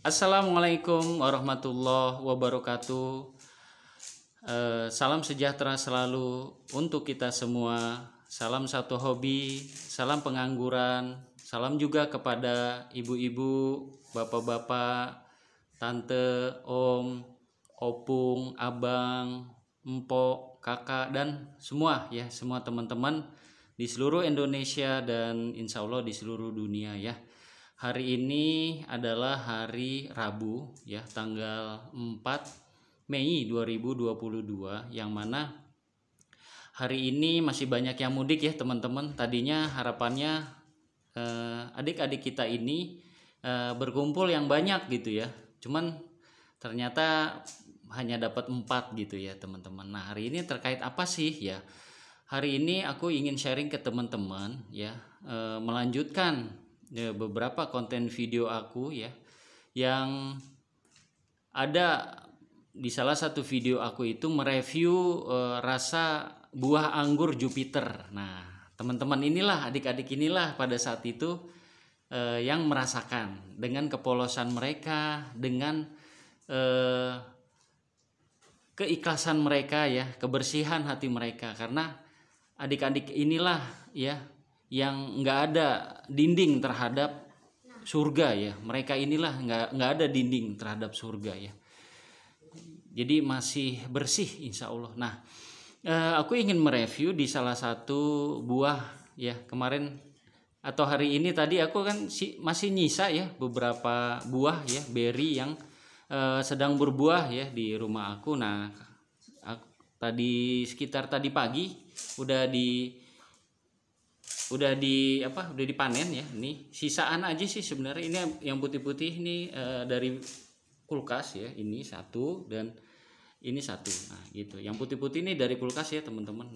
Assalamualaikum warahmatullahi wabarakatuh. Eh, salam sejahtera selalu untuk kita semua. Salam satu hobi, salam pengangguran, salam juga kepada ibu-ibu, bapak-bapak, tante, om, opung, abang, empok, kakak, dan semua ya, semua teman-teman di seluruh Indonesia dan insya Allah di seluruh dunia ya. Hari ini adalah hari Rabu ya, tanggal 4 Mei 2022 yang mana hari ini masih banyak yang mudik ya teman-teman. Tadinya harapannya eh, adik-adik eh, kita ini eh, berkumpul yang banyak gitu ya. Cuman ternyata hanya dapat empat gitu ya teman-teman. Nah, hari ini terkait apa sih ya? Hari ini aku ingin sharing ke teman-teman ya, eh, melanjutkan ya, beberapa konten video aku ya yang ada di salah satu video aku itu mereview uh, rasa buah anggur Jupiter. Nah, teman-teman inilah adik-adik inilah pada saat itu uh, yang merasakan dengan kepolosan mereka, dengan uh, keikhlasan mereka ya, kebersihan hati mereka karena adik-adik inilah ya yang nggak ada dinding terhadap surga ya mereka inilah nggak nggak ada dinding terhadap surga ya jadi masih bersih insya Allah nah eh, aku ingin mereview di salah satu buah ya kemarin atau hari ini tadi aku kan si, masih nyisa ya beberapa buah ya berry yang eh, sedang berbuah ya di rumah aku nah aku, tadi sekitar tadi pagi udah di udah di apa udah dipanen ya ini sisaan aja sih sebenarnya ini yang putih-putih ini e, dari kulkas ya ini satu dan ini satu nah gitu yang putih-putih ini dari kulkas ya teman-teman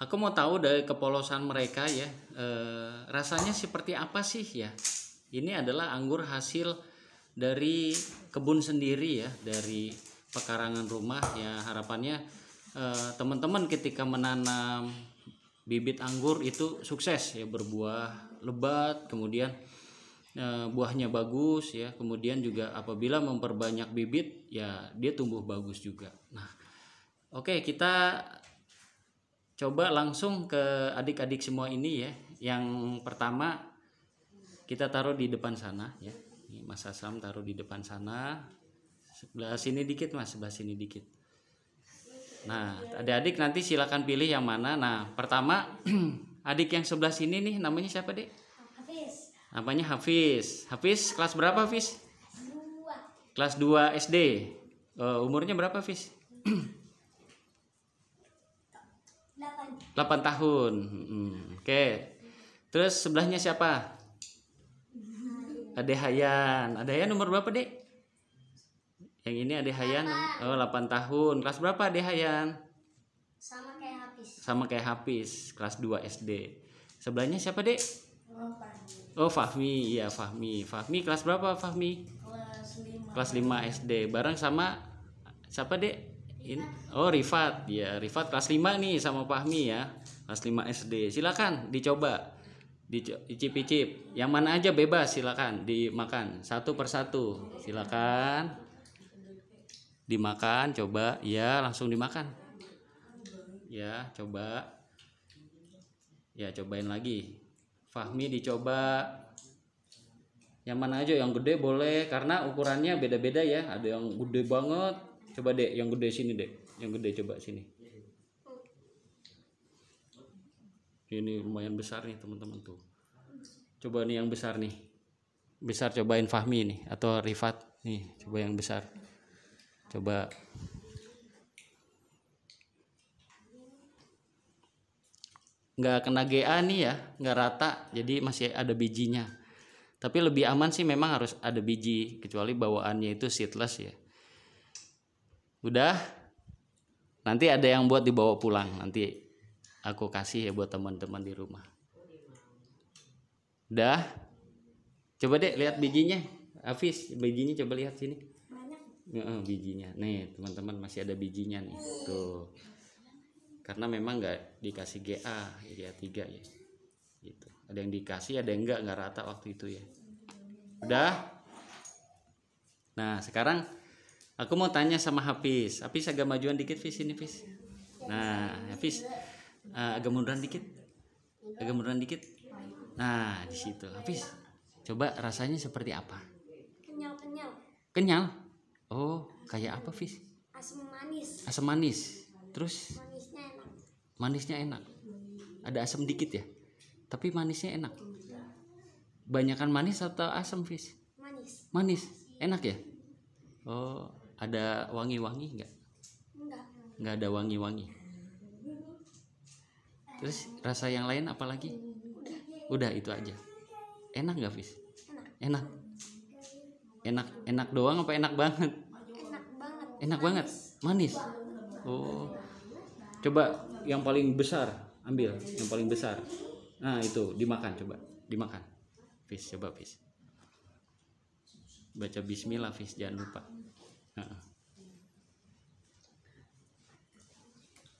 aku mau tahu dari kepolosan mereka ya e, rasanya seperti apa sih ya ini adalah anggur hasil dari kebun sendiri ya dari pekarangan rumah ya harapannya eh, teman-teman ketika menanam bibit anggur itu sukses ya berbuah lebat kemudian e, buahnya bagus ya kemudian juga apabila memperbanyak bibit ya dia tumbuh bagus juga nah oke kita coba langsung ke adik-adik semua ini ya yang pertama kita taruh di depan sana ya Mas Asam taruh di depan sana sebelah sini dikit mas sebelah sini dikit Nah, adik-adik nanti silakan pilih yang mana. Nah, pertama adik yang sebelah sini nih namanya siapa, Dek? Hafiz. Namanya Hafiz. Hafiz kelas berapa, Hafiz? Kelas 2 SD. Uh, eh, umurnya berapa, Hafiz? 8. 8 tahun. Hmm, Oke. Okay. Terus sebelahnya siapa? Ade Hayan. Ade Hayan umur berapa, Dek? Yang ini Ade Hayan oh 8 tahun. Kelas berapa Ade Hayan? Sama kayak Hafiz. Sama kayak Hafiz, kelas 2 SD. Sebelahnya siapa, Dek? Oh, Fahmi. Oh, Fahmi. Iya, Fahmi. Fahmi kelas berapa, Fahmi? Kelas 5. Kelas 5 SD. Bareng sama siapa, Dek? In, oh, Rifat. Ya, Rifat kelas 5 nih sama Fahmi ya. Kelas 5 SD. Silakan dicoba dicicip-cicip yang mana aja bebas silakan dimakan satu persatu silakan dimakan coba ya langsung dimakan ya coba ya cobain lagi Fahmi dicoba yang mana aja yang gede boleh karena ukurannya beda-beda ya ada yang gede banget coba dek yang gede sini dek yang gede coba sini ini lumayan besar nih teman-teman tuh coba nih yang besar nih besar cobain Fahmi nih atau Rifat nih coba yang besar coba nggak kena GA nih ya nggak rata jadi masih ada bijinya tapi lebih aman sih memang harus ada biji kecuali bawaannya itu seedless ya udah nanti ada yang buat dibawa pulang nanti aku kasih ya buat teman-teman di rumah udah coba deh lihat bijinya Hafiz bijinya coba lihat sini uh, bijinya nih teman-teman masih ada bijinya nih tuh karena memang nggak dikasih GA GA3 ya gitu ada yang dikasih ada yang enggak nggak rata waktu itu ya udah nah sekarang aku mau tanya sama Hafiz Hafiz agak majuan dikit Fis ini Fis nah Hafiz uh, agak munduran dikit agak munduran dikit nah di situ Hafiz coba rasanya seperti apa kenyal kenyal kenyal oh kayak apa Fis asam manis asam manis terus manisnya enak manisnya enak ada asam dikit ya tapi manisnya enak banyakan manis atau asam Fis manis manis enak ya oh ada wangi-wangi enggak? enggak nggak ada wangi-wangi terus rasa yang lain apa lagi udah itu aja enak nggak Fis enak, enak enak enak doang apa enak banget enak banget enak banget manis oh coba yang paling besar ambil yang paling besar nah itu dimakan coba dimakan fish coba fish baca bismillah fish jangan lupa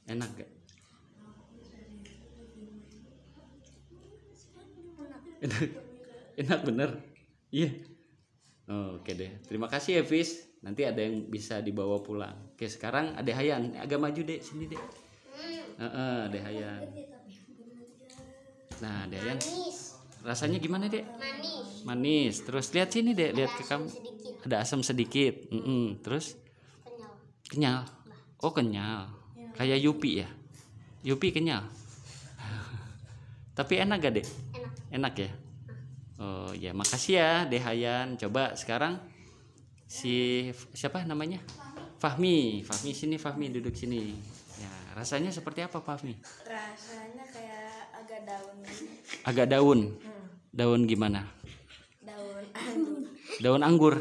enak gak enak enak bener iya yeah. Oh, Oke okay deh, terima kasih ya Fis. Nanti ada yang bisa dibawa pulang. Oke sekarang ada Hayan, eh, agak maju deh sini deh. Hmm. Uh, uh, ada Hayan. Nah, ada Hayan. Rasanya gimana deh? Manis. Manis. Terus lihat sini deh, lihat ke kamu. Sedikit. Ada asam sedikit. Mm -mm. Terus? Kenyal. Kenyal. Oh kenyal. Ya. Kayak Yupi ya. Yupi kenyal. Tapi enak gak deh? Enak. Enak ya oh ya makasih ya Dehayan coba sekarang si siapa namanya Fahmi Fahmi sini Fahmi duduk sini ya rasanya seperti apa Fahmi rasanya kayak agak daun agak daun hmm. daun gimana daun anggur daun anggur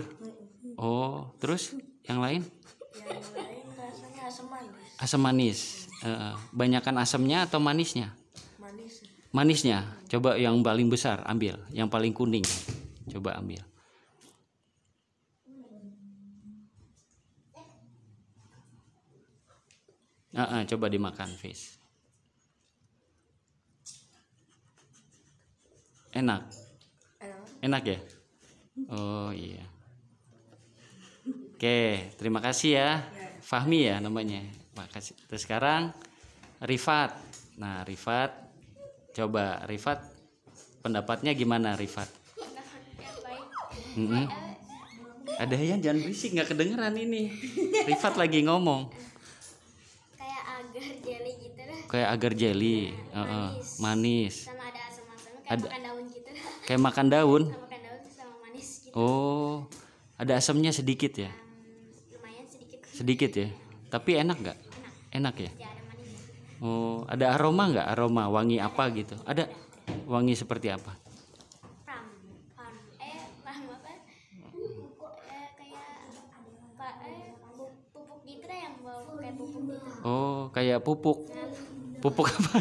oh terus yang lain yang lain rasanya asam manis asam manis Banyakkan eh, eh, banyakan asamnya atau manisnya manisnya coba yang paling besar ambil yang paling kuning coba ambil Uh, uh, coba dimakan fish enak enak ya oh iya oke terima kasih ya. ya Fahmi ya namanya makasih terus sekarang Rifat nah Rifat Coba Rifat pendapatnya gimana Rifat? Ada yang jangan berisik nggak kedengeran ini. Rifat lagi ngomong. Kayak agar jeli, gitu lah. Kayak agar jelly, iya, manis. ada gitu. kayak makan daun Kayak makan daun. Gitu. Oh, ada asamnya sedikit ya? sedikit. ya. Tapi enak nggak? Enak. ya Oh, ada aroma nggak aroma wangi apa gitu? Ada wangi seperti apa? Gitu. Oh, kayak pupuk. Pupuk apa?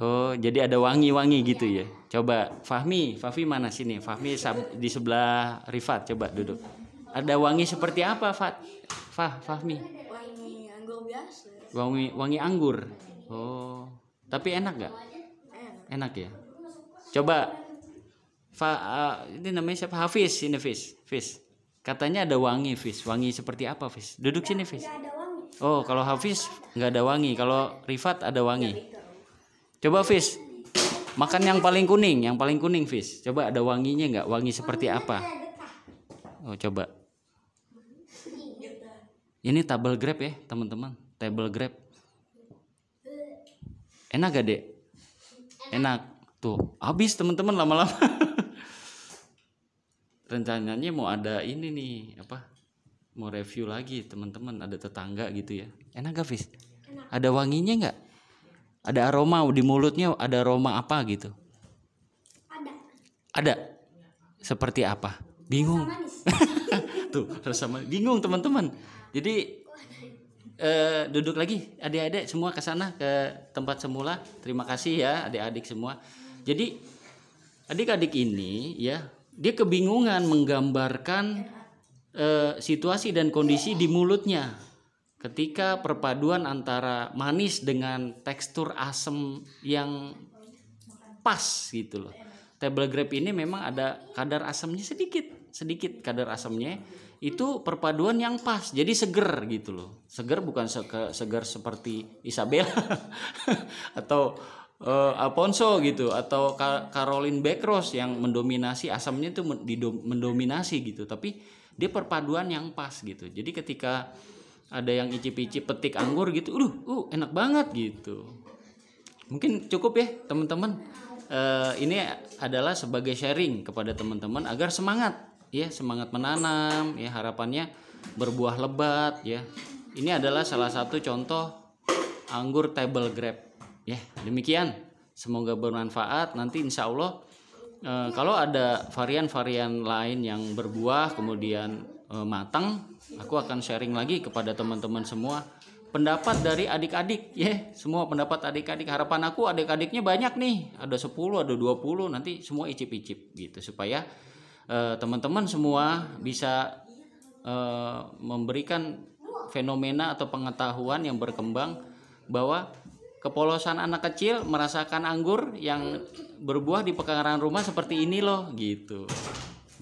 Oh, jadi ada wangi-wangi gitu ya. Coba Fahmi, Fahmi mana sini? Fahmi di sebelah Rifat, coba duduk. Ada wangi seperti apa, Fat? Fah, Fahmi. Wangi wangi anggur. Oh. Tapi enak gak? Enak. ya. Coba Fa, uh, ini namanya siapa? Hafiz ini Fis. Fis. Katanya ada wangi Fis. Wangi seperti apa Fis? Duduk sini Fis. Oh, kalau Hafiz nggak ada wangi. Kalau Rifat ada wangi. Gitu. Coba Fis. Makan yang paling kuning, yang paling kuning Fis. Coba ada wanginya nggak? Wangi seperti apa? Oh, coba ini table grab ya teman-teman table grab enak gak dek enak tuh habis teman-teman lama-lama rencananya mau ada ini nih apa mau review lagi teman-teman ada tetangga gitu ya enak gak Fis ada wanginya nggak ada aroma di mulutnya ada aroma apa gitu ada ada seperti apa bingung tuh rasa manis. bingung teman-teman jadi eh, duduk lagi adik-adik semua ke sana ke tempat semula. Terima kasih ya adik-adik semua. Jadi adik-adik ini ya dia kebingungan menggambarkan eh, situasi dan kondisi di mulutnya ketika perpaduan antara manis dengan tekstur asam yang pas gitu loh. Table grape ini memang ada kadar asamnya sedikit, sedikit kadar asamnya itu perpaduan yang pas jadi seger gitu loh seger bukan seger seperti Isabel atau uh, Alfonso gitu atau Caroline Backros yang mendominasi asamnya itu mendominasi gitu tapi dia perpaduan yang pas gitu jadi ketika ada yang icip-icip petik anggur gitu, uh, uh enak banget gitu. Mungkin cukup ya teman-teman. Uh, ini adalah sebagai sharing kepada teman-teman agar semangat ya semangat menanam ya harapannya berbuah lebat ya ini adalah salah satu contoh anggur table grape ya demikian semoga bermanfaat nanti insya Allah e, kalau ada varian-varian lain yang berbuah kemudian e, matang aku akan sharing lagi kepada teman-teman semua pendapat dari adik-adik ya semua pendapat adik-adik harapan aku adik-adiknya banyak nih ada 10 ada 20 nanti semua icip-icip gitu supaya Eh, teman-teman eh, semua bisa eh, memberikan fenomena atau pengetahuan yang berkembang bahwa kepolosan anak kecil merasakan anggur yang berbuah di pekarangan rumah seperti ini loh gitu.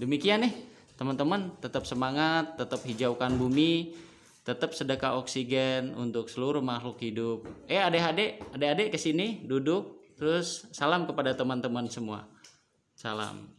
Demikian nih teman-teman tetap semangat, tetap hijaukan bumi, tetap sedekah oksigen untuk seluruh makhluk hidup. Eh adik-adik, adik-adik kesini duduk terus salam kepada teman-teman semua. Salam.